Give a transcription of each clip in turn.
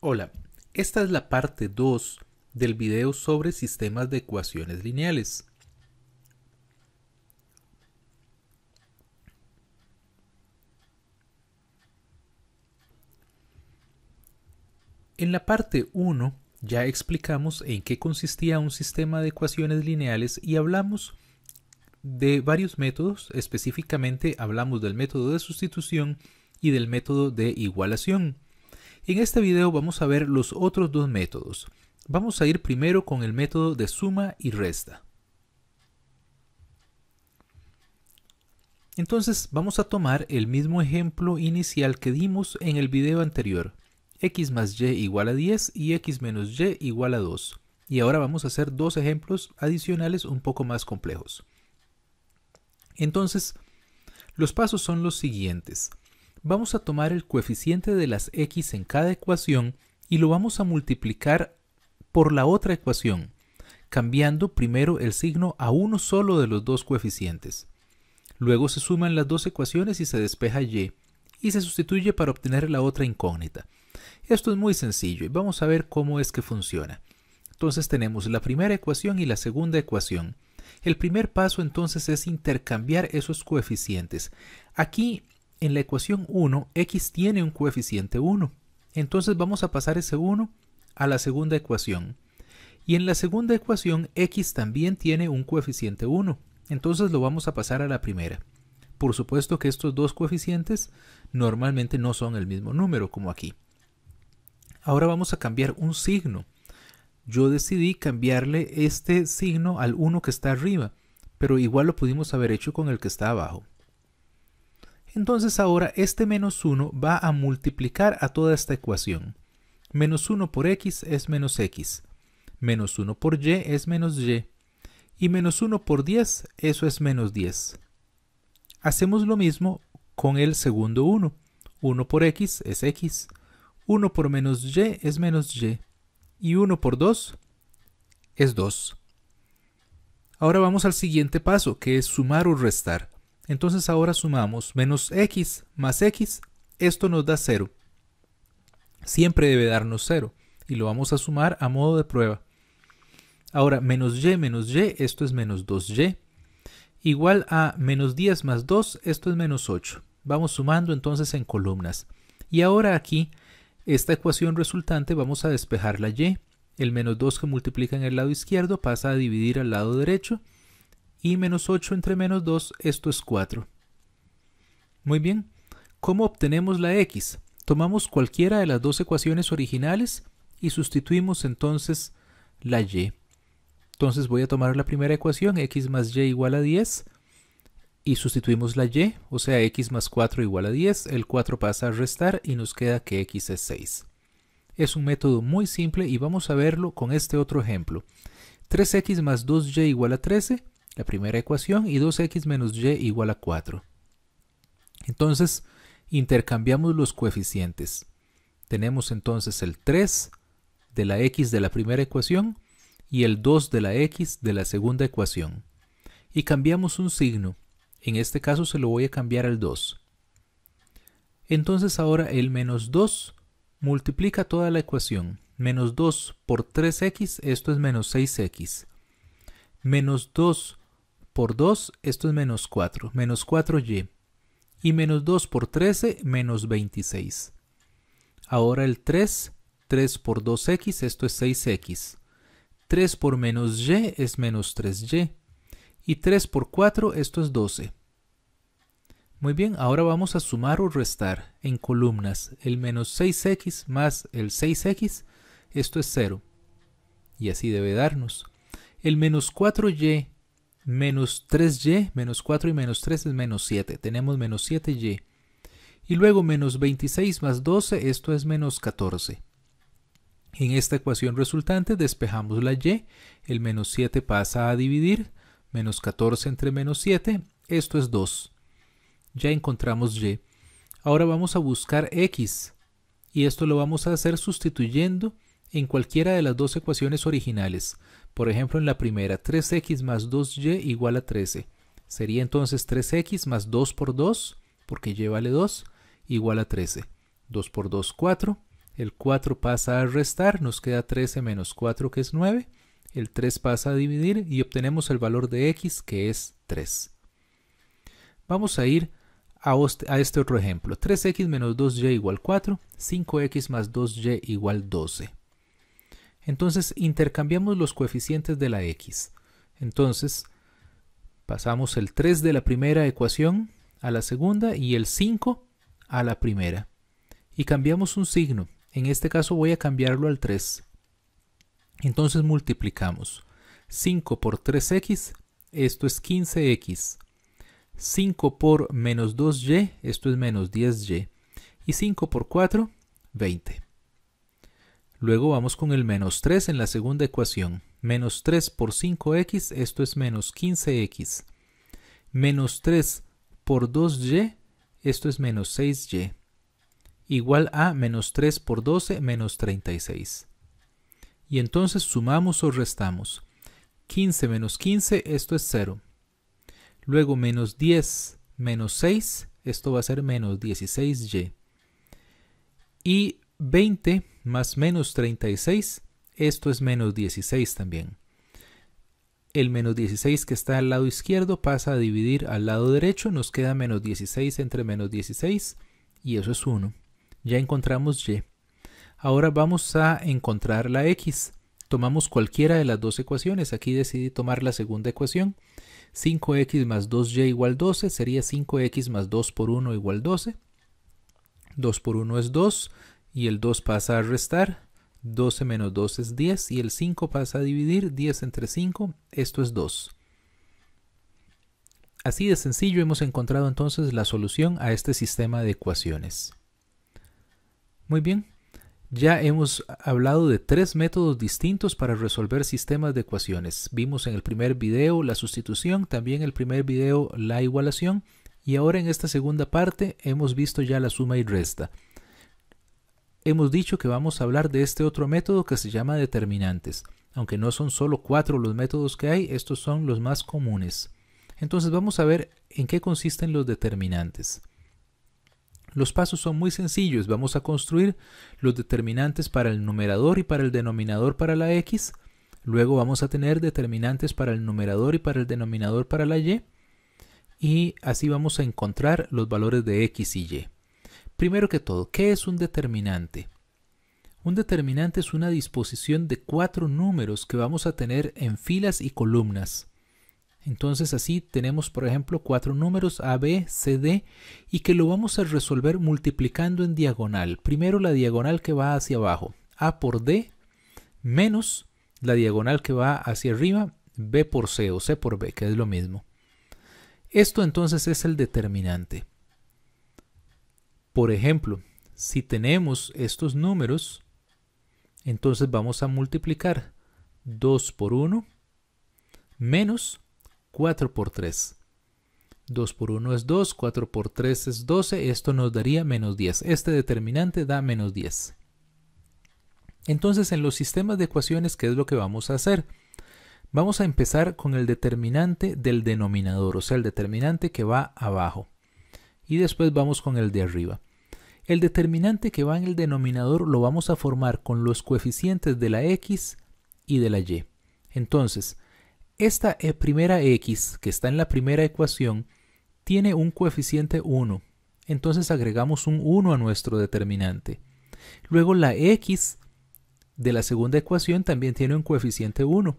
Hola, esta es la parte 2 del video sobre sistemas de ecuaciones lineales. En la parte 1 ya explicamos en qué consistía un sistema de ecuaciones lineales y hablamos de varios métodos, específicamente hablamos del método de sustitución y del método de igualación. En este video vamos a ver los otros dos métodos. Vamos a ir primero con el método de suma y resta. Entonces vamos a tomar el mismo ejemplo inicial que dimos en el video anterior. x más y igual a 10 y x menos y igual a 2. Y ahora vamos a hacer dos ejemplos adicionales un poco más complejos. Entonces, los pasos son los siguientes vamos a tomar el coeficiente de las x en cada ecuación y lo vamos a multiplicar por la otra ecuación, cambiando primero el signo a uno solo de los dos coeficientes. Luego se suman las dos ecuaciones y se despeja y, y se sustituye para obtener la otra incógnita. Esto es muy sencillo y vamos a ver cómo es que funciona. Entonces tenemos la primera ecuación y la segunda ecuación. El primer paso entonces es intercambiar esos coeficientes. Aquí en la ecuación 1, x tiene un coeficiente 1. Entonces vamos a pasar ese 1 a la segunda ecuación. Y en la segunda ecuación, x también tiene un coeficiente 1. Entonces lo vamos a pasar a la primera. Por supuesto que estos dos coeficientes normalmente no son el mismo número, como aquí. Ahora vamos a cambiar un signo. Yo decidí cambiarle este signo al 1 que está arriba, pero igual lo pudimos haber hecho con el que está abajo. Entonces ahora este menos 1 va a multiplicar a toda esta ecuación. Menos 1 por x es menos x. Menos 1 por y es menos y. Y menos 1 por 10, eso es menos 10. Hacemos lo mismo con el segundo 1. 1 por x es x. 1 por menos y es menos y. Y 1 por 2 es 2. Ahora vamos al siguiente paso, que es sumar o restar. Entonces ahora sumamos menos x más x, esto nos da 0. Siempre debe darnos 0 y lo vamos a sumar a modo de prueba. Ahora, menos y menos y, esto es menos 2y, igual a menos 10 más 2, esto es menos 8. Vamos sumando entonces en columnas. Y ahora aquí, esta ecuación resultante vamos a despejar la y. El menos 2 que multiplica en el lado izquierdo pasa a dividir al lado derecho y menos 8 entre menos 2, esto es 4. Muy bien, ¿cómo obtenemos la x? Tomamos cualquiera de las dos ecuaciones originales y sustituimos entonces la y. Entonces voy a tomar la primera ecuación, x más y igual a 10, y sustituimos la y, o sea, x más 4 igual a 10, el 4 pasa a restar y nos queda que x es 6. Es un método muy simple y vamos a verlo con este otro ejemplo. 3x más 2y igual a 13 la primera ecuación, y 2x menos y igual a 4. Entonces, intercambiamos los coeficientes. Tenemos entonces el 3 de la x de la primera ecuación y el 2 de la x de la segunda ecuación. Y cambiamos un signo. En este caso se lo voy a cambiar al 2. Entonces ahora el menos 2 multiplica toda la ecuación. Menos 2 por 3x, esto es menos 6x. Menos 2 por 2, esto es menos 4, menos 4y. Y menos 2 por 13, menos 26. Ahora el 3, 3 por 2x, esto es 6x. 3 por menos y es menos 3y. Y 3 por 4, esto es 12. Muy bien, ahora vamos a sumar o restar en columnas el menos 6x más el 6x, esto es 0. Y así debe darnos. El menos 4y menos 3y, menos 4 y menos 3 es menos 7. Tenemos menos 7y. Y luego menos 26 más 12, esto es menos 14. En esta ecuación resultante despejamos la y, el menos 7 pasa a dividir, menos 14 entre menos 7, esto es 2. Ya encontramos y. Ahora vamos a buscar x, y esto lo vamos a hacer sustituyendo en cualquiera de las dos ecuaciones originales. Por ejemplo, en la primera, 3x más 2y igual a 13. Sería entonces 3x más 2 por 2, porque y vale 2, igual a 13. 2 por 2, 4. El 4 pasa a restar, nos queda 13 menos 4 que es 9. El 3 pasa a dividir y obtenemos el valor de x que es 3. Vamos a ir a, a este otro ejemplo. 3x menos 2y igual 4, 5x más 2y igual 12. Entonces intercambiamos los coeficientes de la x. Entonces pasamos el 3 de la primera ecuación a la segunda y el 5 a la primera. Y cambiamos un signo. En este caso voy a cambiarlo al 3. Entonces multiplicamos 5 por 3x, esto es 15x. 5 por menos 2y, esto es menos 10y. Y 5 por 4, 20. Luego vamos con el menos 3 en la segunda ecuación. Menos 3 por 5x, esto es menos 15x. Menos 3 por 2y, esto es menos 6y. Igual a menos 3 por 12, menos 36. Y entonces sumamos o restamos. 15 menos 15, esto es 0. Luego menos 10 menos 6, esto va a ser menos 16y. Y 20 más menos 36, esto es menos 16 también. El menos 16 que está al lado izquierdo pasa a dividir al lado derecho, nos queda menos 16 entre menos 16 y eso es 1. Ya encontramos y. Ahora vamos a encontrar la x. Tomamos cualquiera de las dos ecuaciones, aquí decidí tomar la segunda ecuación. 5x más 2y igual 12, sería 5x más 2 por 1 igual 12. 2 por 1 es 2, y el 2 pasa a restar. 12 menos 2 es 10 y el 5 pasa a dividir 10 entre 5, esto es 2. Así de sencillo hemos encontrado entonces la solución a este sistema de ecuaciones. Muy bien, ya hemos hablado de tres métodos distintos para resolver sistemas de ecuaciones. Vimos en el primer video la sustitución, también en el primer video la igualación y ahora en esta segunda parte hemos visto ya la suma y resta hemos dicho que vamos a hablar de este otro método que se llama determinantes. Aunque no son solo cuatro los métodos que hay, estos son los más comunes. Entonces vamos a ver en qué consisten los determinantes. Los pasos son muy sencillos. Vamos a construir los determinantes para el numerador y para el denominador para la x. Luego vamos a tener determinantes para el numerador y para el denominador para la y. Y así vamos a encontrar los valores de x y y. Primero que todo, ¿qué es un determinante? Un determinante es una disposición de cuatro números que vamos a tener en filas y columnas. Entonces así tenemos, por ejemplo, cuatro números A, B, C, D y que lo vamos a resolver multiplicando en diagonal. Primero la diagonal que va hacia abajo, A por D, menos la diagonal que va hacia arriba, B por C o C por B, que es lo mismo. Esto entonces es el determinante. Por ejemplo, si tenemos estos números, entonces vamos a multiplicar 2 por 1 menos 4 por 3. 2 por 1 es 2, 4 por 3 es 12, esto nos daría menos 10. Este determinante da menos 10. Entonces en los sistemas de ecuaciones, ¿qué es lo que vamos a hacer? Vamos a empezar con el determinante del denominador, o sea, el determinante que va abajo. Y después vamos con el de arriba. El determinante que va en el denominador lo vamos a formar con los coeficientes de la x y de la y. Entonces, esta e primera x que está en la primera ecuación tiene un coeficiente 1. Entonces agregamos un 1 a nuestro determinante. Luego la x de la segunda ecuación también tiene un coeficiente 1.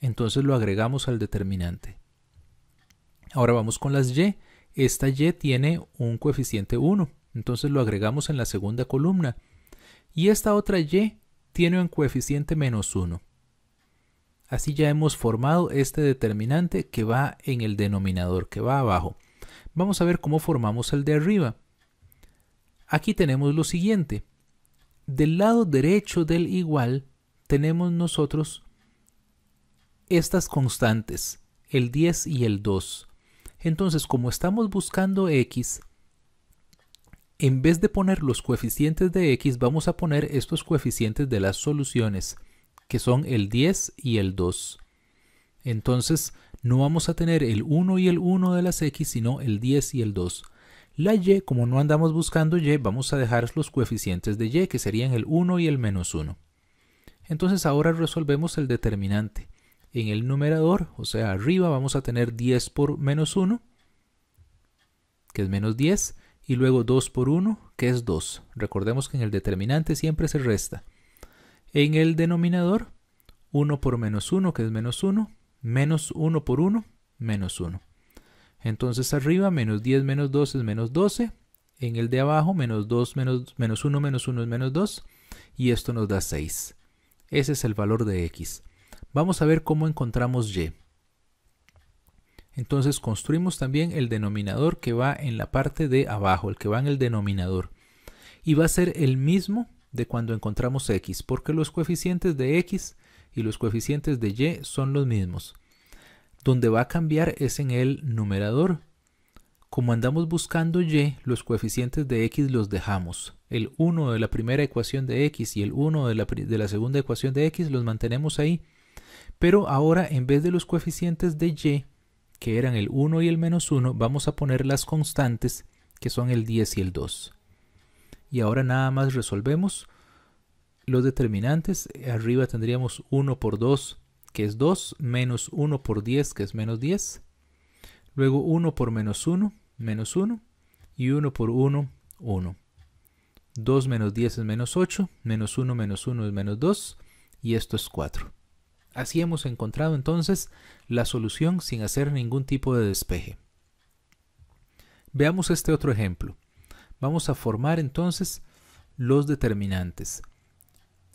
Entonces lo agregamos al determinante. Ahora vamos con las y. Esta y tiene un coeficiente 1 entonces lo agregamos en la segunda columna. Y esta otra y tiene un coeficiente menos 1. Así ya hemos formado este determinante que va en el denominador, que va abajo. Vamos a ver cómo formamos el de arriba. Aquí tenemos lo siguiente. Del lado derecho del igual tenemos nosotros estas constantes, el 10 y el 2. Entonces, como estamos buscando x, en vez de poner los coeficientes de x, vamos a poner estos coeficientes de las soluciones, que son el 10 y el 2. Entonces, no vamos a tener el 1 y el 1 de las x, sino el 10 y el 2. La y, como no andamos buscando y, vamos a dejar los coeficientes de y, que serían el 1 y el menos 1. Entonces ahora resolvemos el determinante. En el numerador, o sea, arriba vamos a tener 10 por menos 1, que es menos 10, y luego 2 por 1, que es 2. Recordemos que en el determinante siempre se resta. En el denominador, 1 por menos 1, que es menos 1, menos 1 por 1, menos 1. Entonces arriba, menos 10 menos 2 es menos 12. En el de abajo, menos 1 menos 1 es menos 2. Y esto nos da 6. Ese es el valor de x. Vamos a ver cómo encontramos y. Entonces construimos también el denominador que va en la parte de abajo, el que va en el denominador. Y va a ser el mismo de cuando encontramos x, porque los coeficientes de x y los coeficientes de y son los mismos. Donde va a cambiar es en el numerador. Como andamos buscando y, los coeficientes de x los dejamos. El 1 de la primera ecuación de x y el 1 de la, de la segunda ecuación de x los mantenemos ahí. Pero ahora en vez de los coeficientes de y, que eran el 1 y el menos 1, vamos a poner las constantes, que son el 10 y el 2. Y ahora nada más resolvemos los determinantes. Arriba tendríamos 1 por 2, que es 2, menos 1 por 10, que es menos 10. Luego 1 por menos 1, menos 1. Y 1 por 1, 1. 2 menos 10 es menos 8, menos 1 menos 1 es menos 2, y esto es 4. Así hemos encontrado entonces la solución sin hacer ningún tipo de despeje. Veamos este otro ejemplo. Vamos a formar entonces los determinantes.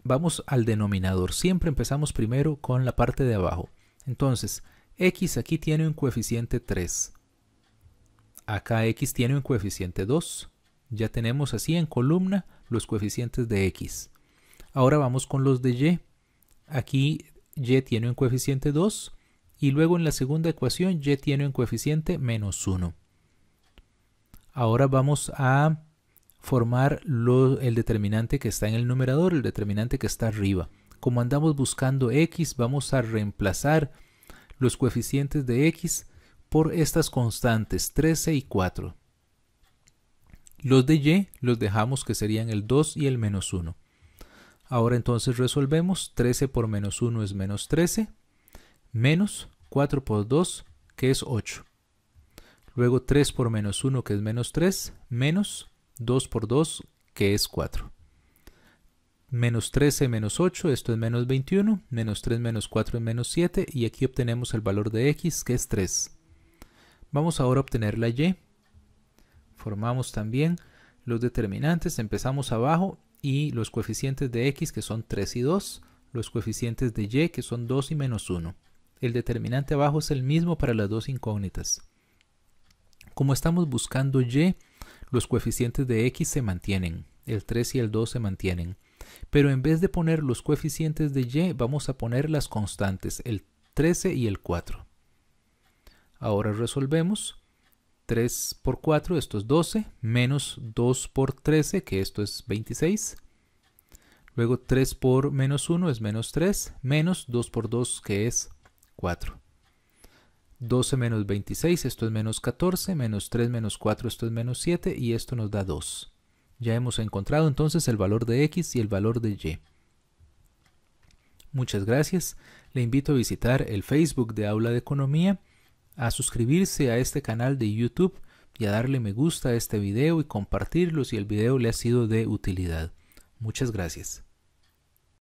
Vamos al denominador. Siempre empezamos primero con la parte de abajo. Entonces, x aquí tiene un coeficiente 3. Acá x tiene un coeficiente 2. Ya tenemos así en columna los coeficientes de x. Ahora vamos con los de y. Aquí y tiene un coeficiente 2 y luego en la segunda ecuación y tiene un coeficiente menos 1. Ahora vamos a formar el determinante que está en el numerador, el determinante que está arriba. Como andamos buscando x, vamos a reemplazar los coeficientes de x por estas constantes 13 y 4. Los de y los dejamos que serían el 2 y el menos 1. Ahora entonces resolvemos. 13 por menos 1 es menos 13. Menos 4 por 2 que es 8. Luego 3 por menos 1 que es menos 3. Menos 2 por 2 que es 4. Menos 13 menos 8, esto es menos 21. Menos 3 menos 4 es menos 7. Y aquí obtenemos el valor de x que es 3. Vamos ahora a obtener la y. Formamos también los determinantes. Empezamos abajo y los coeficientes de x que son 3 y 2, los coeficientes de y que son 2 y menos 1. El determinante abajo es el mismo para las dos incógnitas. Como estamos buscando y, los coeficientes de x se mantienen, el 3 y el 2 se mantienen. Pero en vez de poner los coeficientes de y, vamos a poner las constantes, el 13 y el 4. Ahora resolvemos. 3 por 4, esto es 12, menos 2 por 13, que esto es 26. Luego 3 por menos 1 es menos 3, menos 2 por 2, que es 4. 12 menos 26, esto es menos 14, menos 3 menos 4, esto es menos 7, y esto nos da 2. Ya hemos encontrado entonces el valor de x y el valor de y. Muchas gracias. Le invito a visitar el Facebook de Aula de Economía a suscribirse a este canal de YouTube y a darle me gusta a este video y compartirlo si el video le ha sido de utilidad. Muchas gracias.